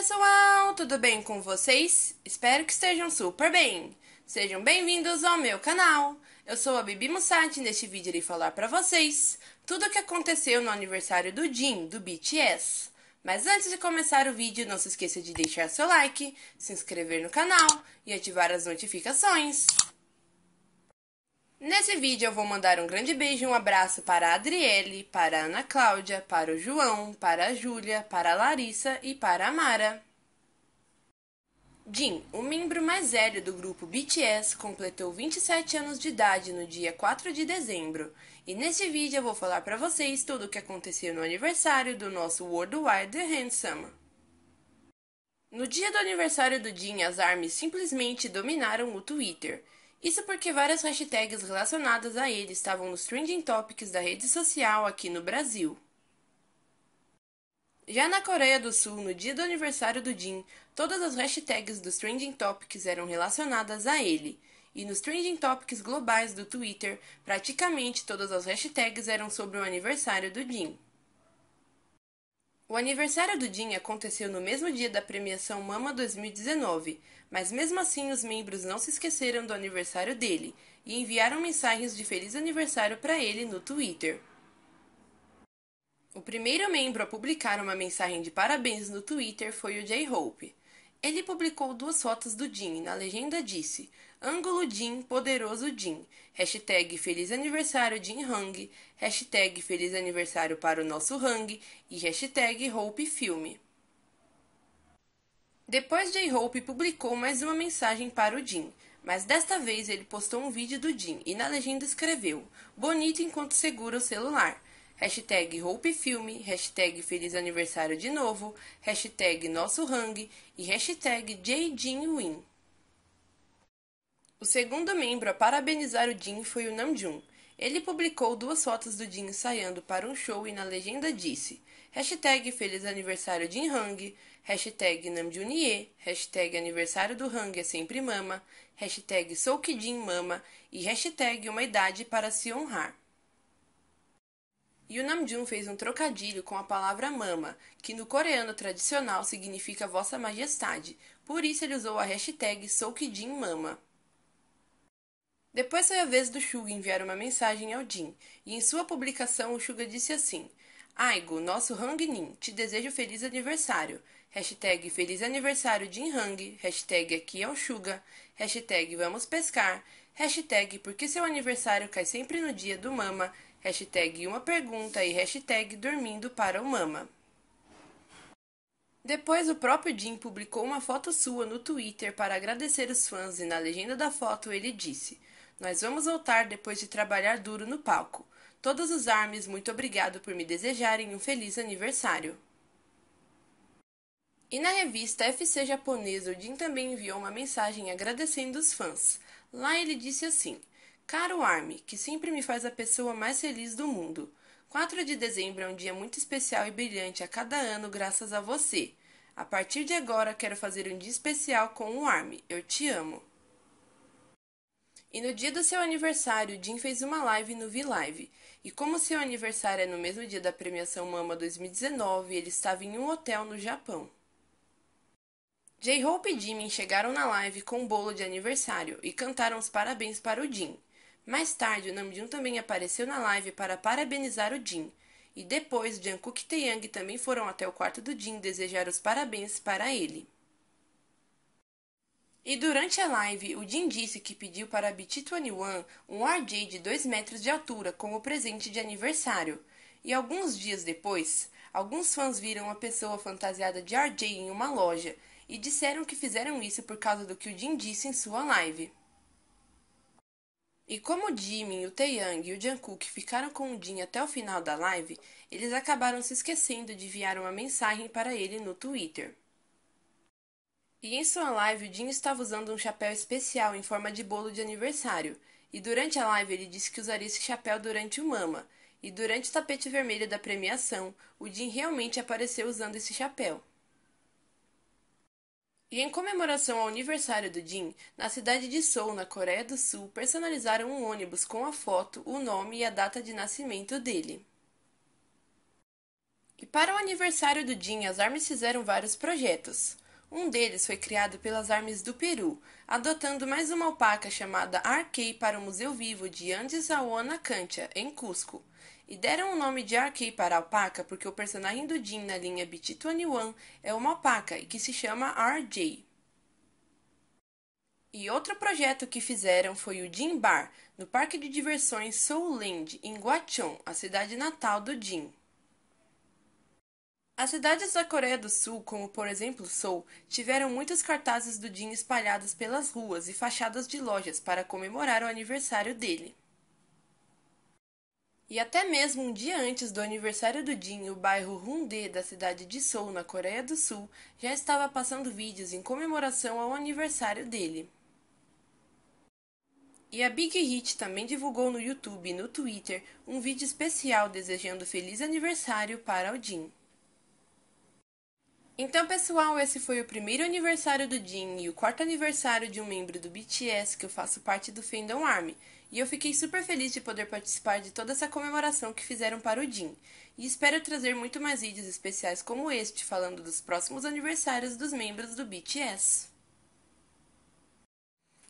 pessoal, tudo bem com vocês? Espero que estejam super bem! Sejam bem-vindos ao meu canal! Eu sou a Bibi Mussat e neste vídeo irei falar para vocês tudo o que aconteceu no aniversário do Jim, do BTS. Mas antes de começar o vídeo, não se esqueça de deixar seu like, se inscrever no canal e ativar as notificações. Nesse vídeo eu vou mandar um grande beijo e um abraço para a Adriele, para a Ana Cláudia, para o João, para a Júlia, para a Larissa e para a Mara. Jin, o membro mais velho do grupo BTS, completou 27 anos de idade no dia 4 de dezembro. E neste vídeo eu vou falar para vocês tudo o que aconteceu no aniversário do nosso Worldwide The Handsome. No dia do aniversário do Jin, as ARMYs simplesmente dominaram o Twitter. Isso porque várias hashtags relacionadas a ele estavam nos trending topics da rede social aqui no Brasil. Já na Coreia do Sul, no dia do aniversário do Jin, todas as hashtags dos trending topics eram relacionadas a ele. E nos trending topics globais do Twitter, praticamente todas as hashtags eram sobre o aniversário do Jin. O aniversário do Jin aconteceu no mesmo dia da premiação Mama 2019, mas mesmo assim, os membros não se esqueceram do aniversário dele e enviaram mensagens de feliz aniversário para ele no Twitter. O primeiro membro a publicar uma mensagem de parabéns no Twitter foi o J-Hope. Ele publicou duas fotos do Jim e na legenda disse Ângulo Jim, poderoso Jim, hashtag Feliz Aniversário Jim Hang, hashtag Feliz Aniversário para o nosso Hang e hashtag Hope Filme. Depois, J-Hope publicou mais uma mensagem para o Jim, mas desta vez ele postou um vídeo do Jim e na legenda escreveu Bonito enquanto segura o celular. Hashtag HopeFilme, hashtag Feliz Aniversário de novo, hashtag Nosso Hang e hashtag JJinWin. O segundo membro a parabenizar o Jim foi o Namjoon, ele publicou duas fotos do Jin ensaiando para um show e na legenda disse hashtag Feliz Aniversário Jin Hang, hashtag Namjoonie hashtag Aniversário do Hang é sempre mama, hashtag Soukijin mama e hashtag Uma Idade para se honrar. E o Namjoon fez um trocadilho com a palavra mama, que no coreano tradicional significa Vossa Majestade, por isso ele usou a hashtag Soukijin mama. Depois foi a vez do Shuga enviar uma mensagem ao Jin, e em sua publicação o Shuga disse assim: Aigo, nosso Hang Nin, te desejo feliz aniversário. Hashtag feliz aniversário Jin Hang, hashtag aqui é o Shuga, hashtag vamos pescar, hashtag porque seu aniversário cai sempre no dia do mama, hashtag uma pergunta e hashtag dormindo para o mama. Depois, o próprio Jim publicou uma foto sua no Twitter para agradecer os fãs e na legenda da foto ele disse nós vamos voltar depois de trabalhar duro no palco. Todos os armes, muito obrigado por me desejarem um feliz aniversário. E na revista FC japonesa, o também enviou uma mensagem agradecendo os fãs. Lá ele disse assim: Caro Army, que sempre me faz a pessoa mais feliz do mundo. 4 de dezembro é um dia muito especial e brilhante a cada ano, graças a você. A partir de agora, quero fazer um dia especial com o Army. Eu te amo. E no dia do seu aniversário, Jim fez uma live no V-Live. E como seu aniversário é no mesmo dia da premiação Mama 2019, ele estava em um hotel no Japão. J-Hope e Jimin chegaram na live com um bolo de aniversário e cantaram os parabéns para o Jim. Mais tarde, o Namjoon também apareceu na live para parabenizar o Jim. E depois, Jungkook e Taeyang também foram até o quarto do Jim desejar os parabéns para ele. E durante a live, o Jim disse que pediu para a BT21 um RJ de 2 metros de altura como presente de aniversário. E alguns dias depois, alguns fãs viram uma pessoa fantasiada de RJ em uma loja e disseram que fizeram isso por causa do que o Jim disse em sua live. E como o Jimin, o Taeyang e o Jungkook ficaram com o Jin até o final da live, eles acabaram se esquecendo de enviar uma mensagem para ele no Twitter. E em sua live, o Dinho estava usando um chapéu especial em forma de bolo de aniversário. E durante a live ele disse que usaria esse chapéu durante o Mama. E durante o tapete vermelho da premiação, o Jim realmente apareceu usando esse chapéu. E em comemoração ao aniversário do Jim, na cidade de Seoul, na Coreia do Sul, personalizaram um ônibus com a foto, o nome e a data de nascimento dele. E para o aniversário do Jim, as armas fizeram vários projetos. Um deles foi criado pelas armas do Peru, adotando mais uma alpaca chamada Arquei para o Museu Vivo de Andizaona Cantia, em Cusco. E deram o nome de Arquei para a alpaca porque o personagem do Jin na linha BT21 é uma alpaca e que se chama RJ. E outro projeto que fizeram foi o Jim Bar, no parque de diversões Soul Land, em Guachon, a cidade natal do Jim. As cidades da Coreia do Sul, como por exemplo Seul, tiveram muitos cartazes do Jin espalhados pelas ruas e fachadas de lojas para comemorar o aniversário dele. E até mesmo um dia antes do aniversário do Jin, o bairro Hundae da cidade de Seul, na Coreia do Sul, já estava passando vídeos em comemoração ao aniversário dele. E a Big Hit também divulgou no YouTube e no Twitter um vídeo especial desejando feliz aniversário para o Jin. Então, pessoal, esse foi o primeiro aniversário do Jin e o quarto aniversário de um membro do BTS que eu faço parte do Fandom Army. E eu fiquei super feliz de poder participar de toda essa comemoração que fizeram para o Jin. E espero trazer muito mais vídeos especiais como este falando dos próximos aniversários dos membros do BTS.